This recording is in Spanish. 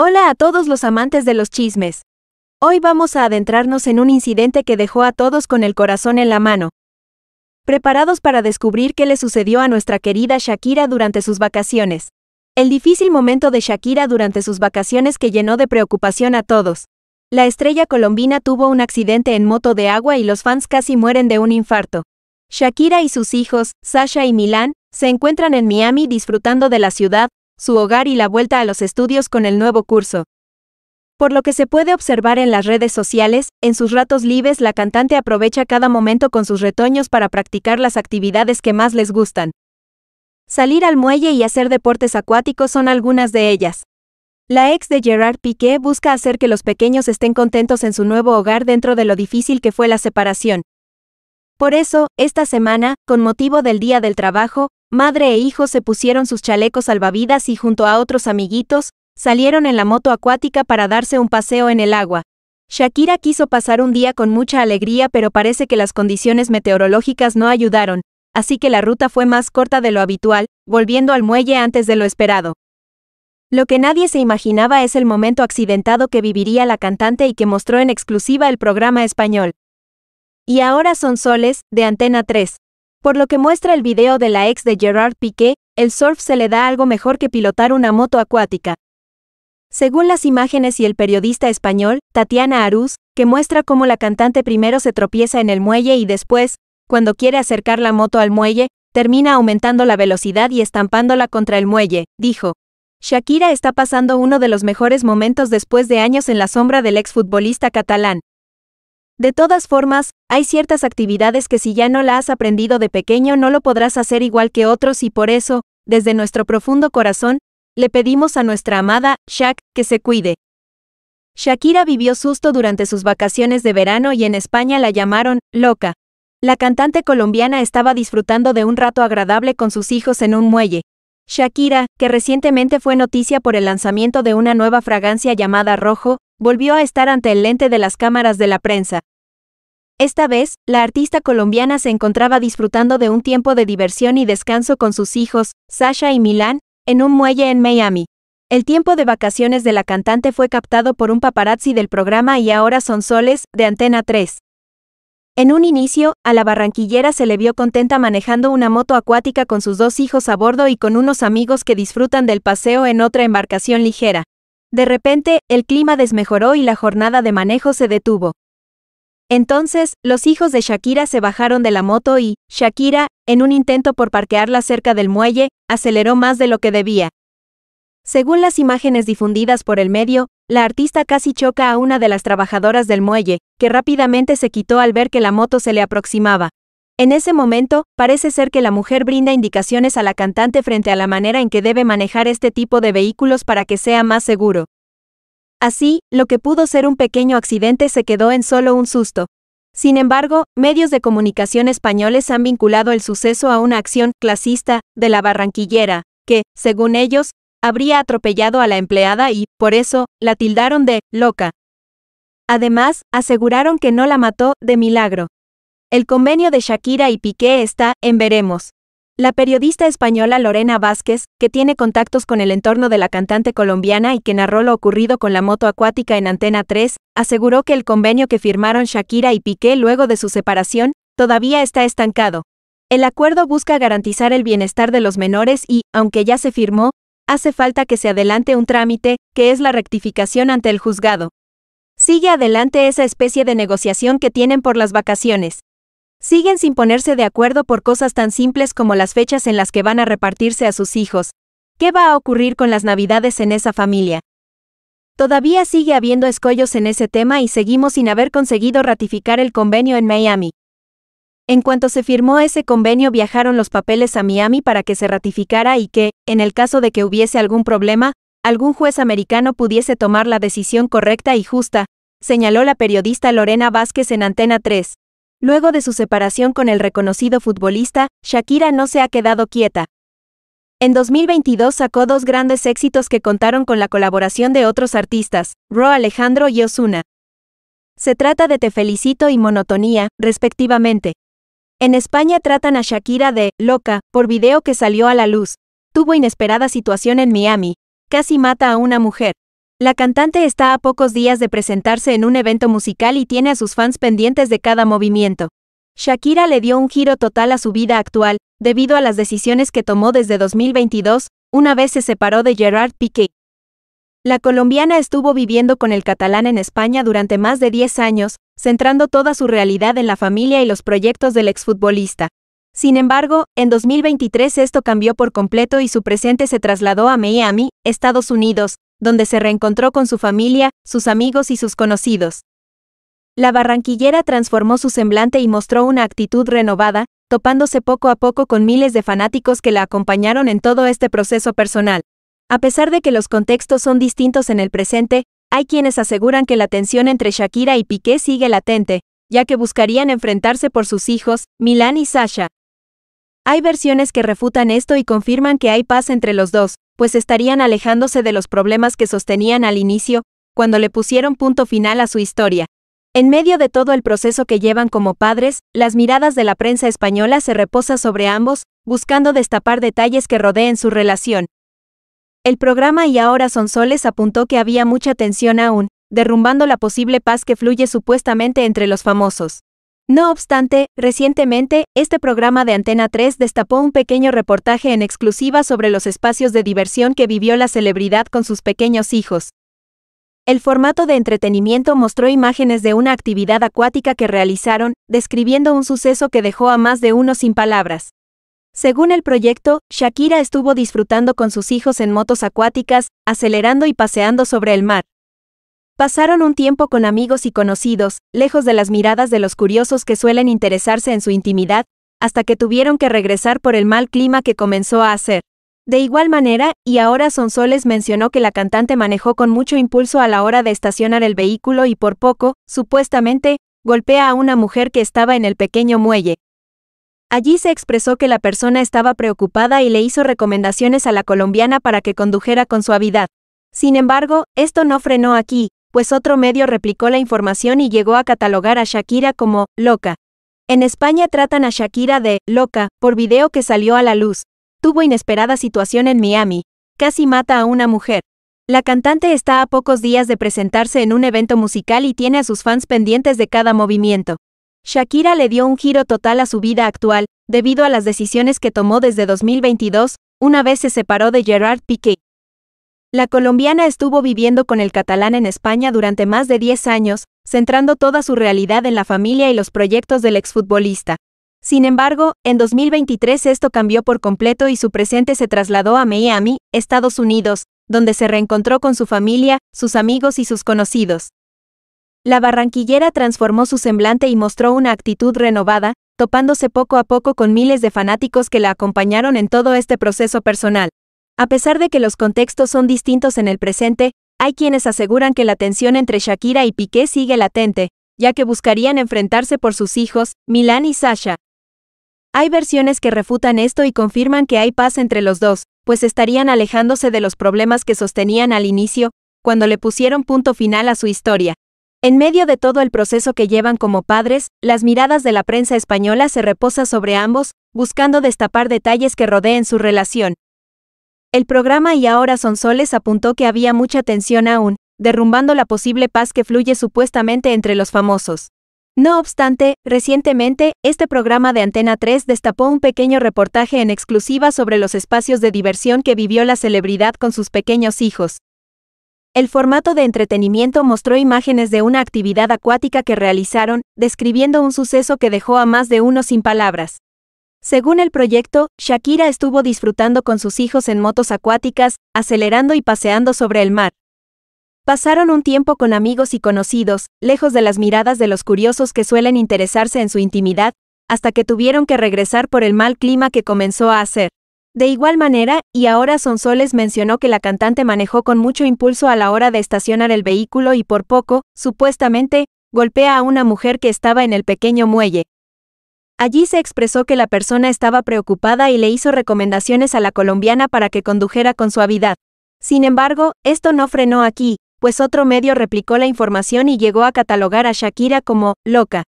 Hola a todos los amantes de los chismes. Hoy vamos a adentrarnos en un incidente que dejó a todos con el corazón en la mano. ¿Preparados para descubrir qué le sucedió a nuestra querida Shakira durante sus vacaciones? El difícil momento de Shakira durante sus vacaciones que llenó de preocupación a todos. La estrella colombina tuvo un accidente en moto de agua y los fans casi mueren de un infarto. Shakira y sus hijos, Sasha y Milan, se encuentran en Miami disfrutando de la ciudad, su hogar y la vuelta a los estudios con el nuevo curso. Por lo que se puede observar en las redes sociales, en sus ratos libres la cantante aprovecha cada momento con sus retoños para practicar las actividades que más les gustan. Salir al muelle y hacer deportes acuáticos son algunas de ellas. La ex de Gerard Piqué busca hacer que los pequeños estén contentos en su nuevo hogar dentro de lo difícil que fue la separación. Por eso, esta semana, con motivo del Día del Trabajo, madre e hijo se pusieron sus chalecos salvavidas y junto a otros amiguitos, salieron en la moto acuática para darse un paseo en el agua. Shakira quiso pasar un día con mucha alegría pero parece que las condiciones meteorológicas no ayudaron, así que la ruta fue más corta de lo habitual, volviendo al muelle antes de lo esperado. Lo que nadie se imaginaba es el momento accidentado que viviría la cantante y que mostró en exclusiva el programa español y ahora son soles, de Antena 3. Por lo que muestra el video de la ex de Gerard Piqué, el surf se le da algo mejor que pilotar una moto acuática. Según las imágenes y el periodista español, Tatiana Arús, que muestra cómo la cantante primero se tropieza en el muelle y después, cuando quiere acercar la moto al muelle, termina aumentando la velocidad y estampándola contra el muelle, dijo. Shakira está pasando uno de los mejores momentos después de años en la sombra del exfutbolista catalán. De todas formas, hay ciertas actividades que si ya no la has aprendido de pequeño no lo podrás hacer igual que otros y por eso, desde nuestro profundo corazón, le pedimos a nuestra amada, Shak, que se cuide. Shakira vivió susto durante sus vacaciones de verano y en España la llamaron, loca. La cantante colombiana estaba disfrutando de un rato agradable con sus hijos en un muelle. Shakira, que recientemente fue noticia por el lanzamiento de una nueva fragancia llamada Rojo, volvió a estar ante el lente de las cámaras de la prensa. Esta vez, la artista colombiana se encontraba disfrutando de un tiempo de diversión y descanso con sus hijos, Sasha y Milan, en un muelle en Miami. El tiempo de vacaciones de la cantante fue captado por un paparazzi del programa Y ahora son soles, de Antena 3. En un inicio, a la barranquillera se le vio contenta manejando una moto acuática con sus dos hijos a bordo y con unos amigos que disfrutan del paseo en otra embarcación ligera. De repente, el clima desmejoró y la jornada de manejo se detuvo. Entonces, los hijos de Shakira se bajaron de la moto y, Shakira, en un intento por parquearla cerca del muelle, aceleró más de lo que debía. Según las imágenes difundidas por el medio, la artista casi choca a una de las trabajadoras del muelle, que rápidamente se quitó al ver que la moto se le aproximaba. En ese momento, parece ser que la mujer brinda indicaciones a la cantante frente a la manera en que debe manejar este tipo de vehículos para que sea más seguro. Así, lo que pudo ser un pequeño accidente se quedó en solo un susto. Sin embargo, medios de comunicación españoles han vinculado el suceso a una acción clasista de la barranquillera, que, según ellos, habría atropellado a la empleada y, por eso, la tildaron de loca. Además, aseguraron que no la mató de milagro. El convenio de Shakira y Piqué está, en veremos. La periodista española Lorena Vázquez, que tiene contactos con el entorno de la cantante colombiana y que narró lo ocurrido con la moto acuática en Antena 3, aseguró que el convenio que firmaron Shakira y Piqué luego de su separación, todavía está estancado. El acuerdo busca garantizar el bienestar de los menores y, aunque ya se firmó, hace falta que se adelante un trámite, que es la rectificación ante el juzgado. Sigue adelante esa especie de negociación que tienen por las vacaciones. Siguen sin ponerse de acuerdo por cosas tan simples como las fechas en las que van a repartirse a sus hijos. ¿Qué va a ocurrir con las navidades en esa familia? Todavía sigue habiendo escollos en ese tema y seguimos sin haber conseguido ratificar el convenio en Miami. En cuanto se firmó ese convenio viajaron los papeles a Miami para que se ratificara y que, en el caso de que hubiese algún problema, algún juez americano pudiese tomar la decisión correcta y justa, señaló la periodista Lorena Vázquez en Antena 3. Luego de su separación con el reconocido futbolista, Shakira no se ha quedado quieta. En 2022 sacó dos grandes éxitos que contaron con la colaboración de otros artistas, Ro Alejandro y Osuna. Se trata de Te Felicito y Monotonía, respectivamente. En España tratan a Shakira de loca por video que salió a la luz. Tuvo inesperada situación en Miami. Casi mata a una mujer. La cantante está a pocos días de presentarse en un evento musical y tiene a sus fans pendientes de cada movimiento. Shakira le dio un giro total a su vida actual, debido a las decisiones que tomó desde 2022, una vez se separó de Gerard Piqué. La colombiana estuvo viviendo con el catalán en España durante más de 10 años, centrando toda su realidad en la familia y los proyectos del exfutbolista. Sin embargo, en 2023 esto cambió por completo y su presente se trasladó a Miami, Estados Unidos, donde se reencontró con su familia, sus amigos y sus conocidos. La barranquillera transformó su semblante y mostró una actitud renovada, topándose poco a poco con miles de fanáticos que la acompañaron en todo este proceso personal. A pesar de que los contextos son distintos en el presente, hay quienes aseguran que la tensión entre Shakira y Piqué sigue latente, ya que buscarían enfrentarse por sus hijos, Milán y Sasha. Hay versiones que refutan esto y confirman que hay paz entre los dos, pues estarían alejándose de los problemas que sostenían al inicio, cuando le pusieron punto final a su historia. En medio de todo el proceso que llevan como padres, las miradas de la prensa española se reposa sobre ambos, buscando destapar detalles que rodeen su relación. El programa Y ahora son soles apuntó que había mucha tensión aún, derrumbando la posible paz que fluye supuestamente entre los famosos. No obstante, recientemente, este programa de Antena 3 destapó un pequeño reportaje en exclusiva sobre los espacios de diversión que vivió la celebridad con sus pequeños hijos. El formato de entretenimiento mostró imágenes de una actividad acuática que realizaron, describiendo un suceso que dejó a más de uno sin palabras. Según el proyecto, Shakira estuvo disfrutando con sus hijos en motos acuáticas, acelerando y paseando sobre el mar. Pasaron un tiempo con amigos y conocidos, lejos de las miradas de los curiosos que suelen interesarse en su intimidad, hasta que tuvieron que regresar por el mal clima que comenzó a hacer. De igual manera, y ahora Sonsoles mencionó que la cantante manejó con mucho impulso a la hora de estacionar el vehículo y por poco, supuestamente, golpea a una mujer que estaba en el pequeño muelle. Allí se expresó que la persona estaba preocupada y le hizo recomendaciones a la colombiana para que condujera con suavidad. Sin embargo, esto no frenó aquí, pues otro medio replicó la información y llegó a catalogar a Shakira como loca. En España tratan a Shakira de loca por video que salió a la luz. Tuvo inesperada situación en Miami. Casi mata a una mujer. La cantante está a pocos días de presentarse en un evento musical y tiene a sus fans pendientes de cada movimiento. Shakira le dio un giro total a su vida actual, debido a las decisiones que tomó desde 2022, una vez se separó de Gerard Piqué. La colombiana estuvo viviendo con el catalán en España durante más de 10 años, centrando toda su realidad en la familia y los proyectos del exfutbolista. Sin embargo, en 2023 esto cambió por completo y su presente se trasladó a Miami, Estados Unidos, donde se reencontró con su familia, sus amigos y sus conocidos. La barranquillera transformó su semblante y mostró una actitud renovada, topándose poco a poco con miles de fanáticos que la acompañaron en todo este proceso personal. A pesar de que los contextos son distintos en el presente, hay quienes aseguran que la tensión entre Shakira y Piqué sigue latente, ya que buscarían enfrentarse por sus hijos, Milán y Sasha. Hay versiones que refutan esto y confirman que hay paz entre los dos, pues estarían alejándose de los problemas que sostenían al inicio, cuando le pusieron punto final a su historia. En medio de todo el proceso que llevan como padres, las miradas de la prensa española se reposan sobre ambos, buscando destapar detalles que rodeen su relación. El programa Y ahora son soles apuntó que había mucha tensión aún, derrumbando la posible paz que fluye supuestamente entre los famosos. No obstante, recientemente, este programa de Antena 3 destapó un pequeño reportaje en exclusiva sobre los espacios de diversión que vivió la celebridad con sus pequeños hijos. El formato de entretenimiento mostró imágenes de una actividad acuática que realizaron, describiendo un suceso que dejó a más de uno sin palabras. Según el proyecto, Shakira estuvo disfrutando con sus hijos en motos acuáticas, acelerando y paseando sobre el mar. Pasaron un tiempo con amigos y conocidos, lejos de las miradas de los curiosos que suelen interesarse en su intimidad, hasta que tuvieron que regresar por el mal clima que comenzó a hacer. De igual manera, y ahora Sonsoles mencionó que la cantante manejó con mucho impulso a la hora de estacionar el vehículo y por poco, supuestamente, golpea a una mujer que estaba en el pequeño muelle, Allí se expresó que la persona estaba preocupada y le hizo recomendaciones a la colombiana para que condujera con suavidad. Sin embargo, esto no frenó aquí, pues otro medio replicó la información y llegó a catalogar a Shakira como loca.